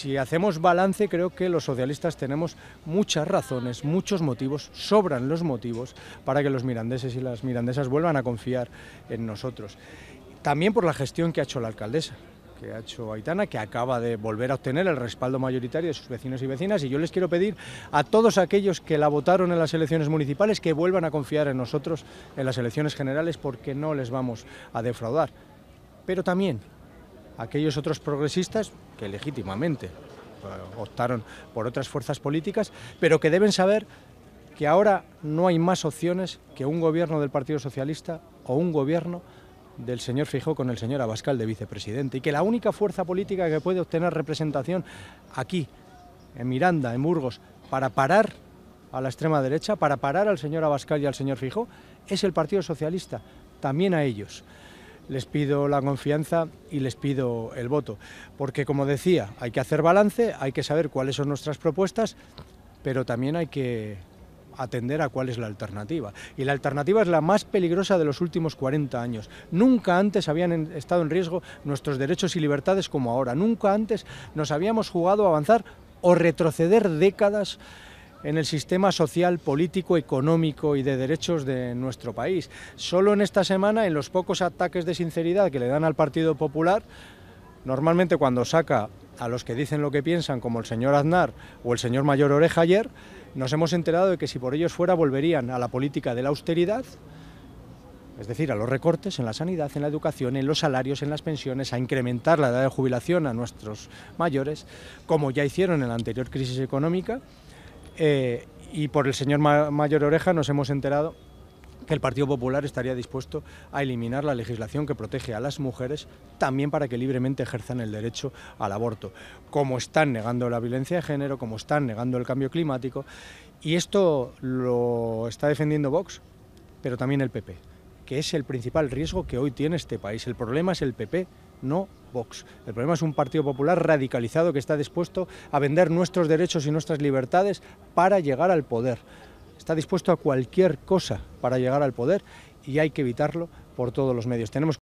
si hacemos balance, creo que los socialistas tenemos muchas razones, muchos motivos, sobran los motivos para que los mirandeses y las mirandesas vuelvan a confiar en nosotros. También por la gestión que ha hecho la alcaldesa que ha hecho Aitana, que acaba de volver a obtener el respaldo mayoritario de sus vecinos y vecinas. Y yo les quiero pedir a todos aquellos que la votaron en las elecciones municipales que vuelvan a confiar en nosotros en las elecciones generales porque no les vamos a defraudar. Pero también aquellos otros progresistas que legítimamente eh, optaron por otras fuerzas políticas, pero que deben saber que ahora no hay más opciones que un gobierno del Partido Socialista o un gobierno del señor Fijó con el señor Abascal de vicepresidente y que la única fuerza política que puede obtener representación aquí, en Miranda, en Burgos, para parar a la extrema derecha, para parar al señor Abascal y al señor Fijó, es el Partido Socialista, también a ellos les pido la confianza y les pido el voto. Porque, como decía, hay que hacer balance, hay que saber cuáles son nuestras propuestas, pero también hay que atender a cuál es la alternativa. Y la alternativa es la más peligrosa de los últimos 40 años. Nunca antes habían estado en riesgo nuestros derechos y libertades como ahora. Nunca antes nos habíamos jugado a avanzar o retroceder décadas en el sistema social, político, económico y de derechos de nuestro país. Solo en esta semana, en los pocos ataques de sinceridad que le dan al Partido Popular, normalmente cuando saca a los que dicen lo que piensan, como el señor Aznar o el señor Mayor Oreja ayer, nos hemos enterado de que si por ellos fuera volverían a la política de la austeridad, es decir, a los recortes en la sanidad, en la educación, en los salarios, en las pensiones, a incrementar la edad de jubilación a nuestros mayores, como ya hicieron en la anterior crisis económica, eh, y por el señor Mayor Oreja nos hemos enterado que el Partido Popular estaría dispuesto a eliminar la legislación que protege a las mujeres también para que libremente ejerzan el derecho al aborto. Como están negando la violencia de género, como están negando el cambio climático, y esto lo está defendiendo Vox, pero también el PP, que es el principal riesgo que hoy tiene este país. El problema es el PP, no Vox. El problema es un Partido Popular radicalizado que está dispuesto a vender nuestros derechos y nuestras libertades para llegar al poder. Está dispuesto a cualquier cosa para llegar al poder y hay que evitarlo por todos los medios. Tenemos